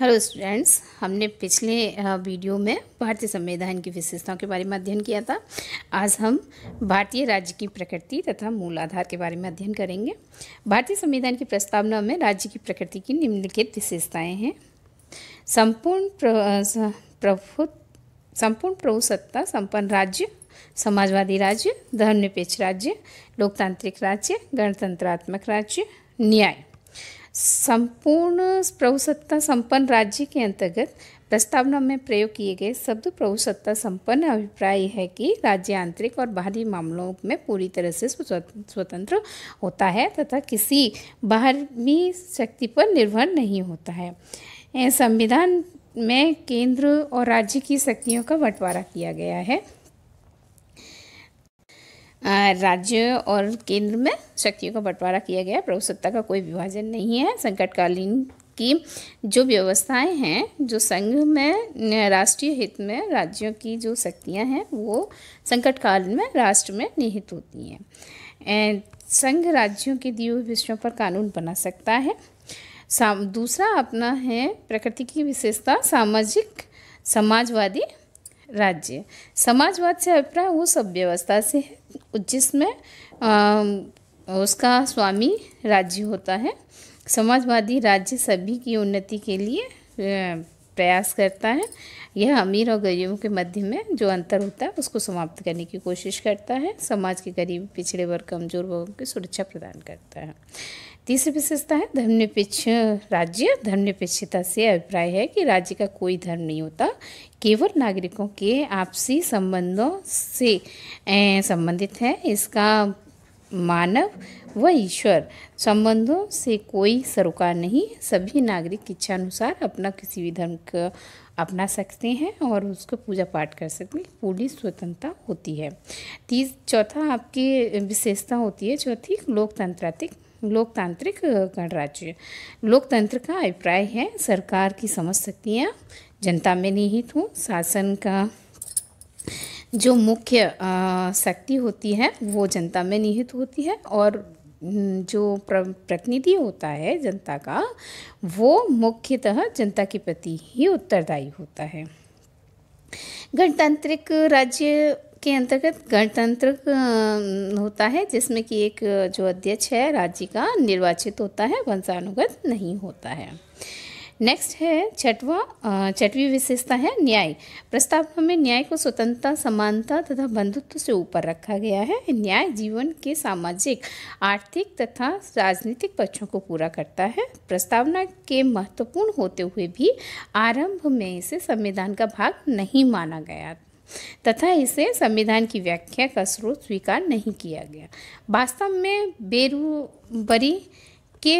hello students हमने पिछले video में भारतीय संविधान की विशेषताओं के बारे में अध्ययन किया था आज हम भारतीय राज्य की प्रकृति तथा मूल आधार के बारे में अध्ययन करेंगे भारतीय संविधान की प्रस्तावना में राज्य की प्रकृति की निम्नलिखित विशेषताएं हैं संपूर्ण प्रभु संपूर्ण प्रभुसत्ता संपन्न राज्य समाजवादी राज्य धर्मनिरपेक्ष राज्य लोकतांत्रिक राज्य गणतंत्रात्मक राज्य न्याय संपूर्ण प्रभुसत्ता संपन्न राज्य के अंतर्गत प्रस्तावना में प्रयोग किए गए शब्द प्रभुसत्ता संपन्न अभिप्राय है कि राज्य आंतरिक और बाहरी मामलों में पूरी तरह से स्वतंत्र होता है तथा किसी बाहरी शक्ति पर निर्भर नहीं होता है संविधान में केंद्र और राज्य की शक्तियों का बंटवारा किया गया है राज्य और केंद्र में शक्तियों का बंटवारा किया गया प्रभु सत्ता का कोई विभाजन नहीं है संकटकालीन की जो व्यवस्थाएं हैं जो संघ में राष्ट्रीय हित में राज्यों की जो शक्तियां हैं वो संकटकाल में राष्ट्र में निहित होती हैं संघ राज्यों के दिए हुए विषयों पर कानून बना सकता है दूसरा अपना है प्रकृति की विशेषता सामाजिक समाजवादी राज्य समाजवाद से अभिप्राय सब व्यवस्था से है जिसमें उसका स्वामी राज्य होता है समाजवादी राज्य सभी की उन्नति के लिए प्रयास करता है यह अमीर और गरीबों के मध्य में जो अंतर होता है उसको समाप्त करने की कोशिश करता है समाज के गरीब पिछड़े वर्ग कमजोर वर्गों की सुरक्षा प्रदान करता है तीसरी विशेषता है धर्मनिरपेक्ष राज्य धर्मनिरपेक्षता से अभिप्राय है कि राज्य का कोई धर्म नहीं होता केवल नागरिकों के आपसी संबंधों से संबंधित है इसका मानव व ईश्वर संबंधों से कोई सरोकार नहीं सभी नागरिक इच्छा अनुसार अपना किसी भी धर्म का अपना सकते हैं और उसको पूजा पाठ कर सकते हैं पूरी स्वतंत्रता होती है तीस चौथा आपकी विशेषता होती है चौथी लोकतांत्रिक लोकतांत्रिक गणराज्य लोकतंत्र का अभिप्राय है सरकार की समस्त शक्तियाँ जनता में निहित हूँ शासन का जो मुख्य शक्ति होती है वो जनता में निहित होती है और जो प्रतिनिधि होता है जनता का वो मुख्यतः जनता के प्रति ही उत्तरदायी होता है गणतांत्रिक राज्य के अंतर्गत गणतंत्र होता है जिसमें कि एक जो अध्यक्ष है राज्य का निर्वाचित होता है वंशानुगत नहीं होता है नेक्स्ट है छठवा छठवीं विशेषता है न्याय प्रस्तावना में न्याय को स्वतंत्रता समानता तथा बंधुत्व से ऊपर रखा गया है न्याय जीवन के सामाजिक आर्थिक तथा राजनीतिक पक्षों को पूरा करता है प्रस्तावना के महत्वपूर्ण होते हुए भी आरंभ में इसे संविधान का भाग नहीं माना गया तथा इसे संविधान की व्याख्या का स्रोत स्वीकार नहीं किया गया वास्तव में बेरूबरी के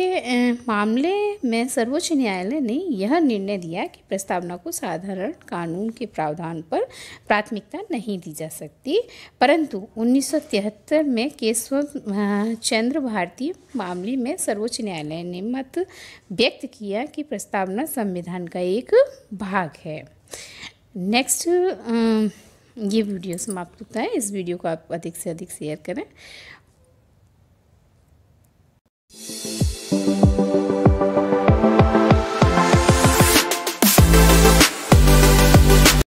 मामले में सर्वोच्च न्यायालय ने यह निर्णय दिया कि प्रस्तावना को साधारण कानून के प्रावधान पर प्राथमिकता नहीं दी जा सकती परंतु 1973 में केशव चंद्र भारती मामले में सर्वोच्च न्यायालय ने मत व्यक्त किया कि प्रस्तावना संविधान का एक भाग है नेक्स्ट um, ये वीडियो समाप्त होता है इस वीडियो को आप अधिक से अधिक शेयर करें